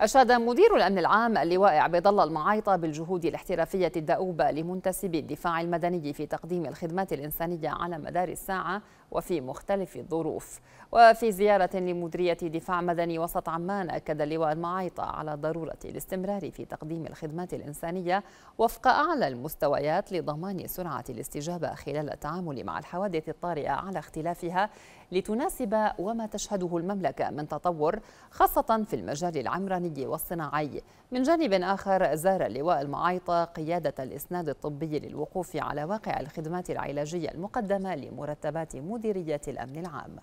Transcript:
أشاد مدير الأمن العام اللواء عبيد الله المعايطة بالجهود الاحترافية الدؤوبة لمنتسبي الدفاع المدني في تقديم الخدمات الإنسانية على مدار الساعة وفي مختلف الظروف وفي زيارة لمديرية دفاع مدني وسط عمان أكد اللواء المعايطة على ضرورة الاستمرار في تقديم الخدمات الإنسانية وفق أعلى المستويات لضمان سرعة الاستجابة خلال التعامل مع الحوادث الطارئة على اختلافها لتناسب وما تشهده المملكة من تطور خاصة في المجال العمراني العلمي والصناعي من جانب آخر زار اللواء المعايطة قيادة الإسناد الطبي للوقوف على واقع الخدمات العلاجية المقدمة لمرتبات مديرية الأمن العام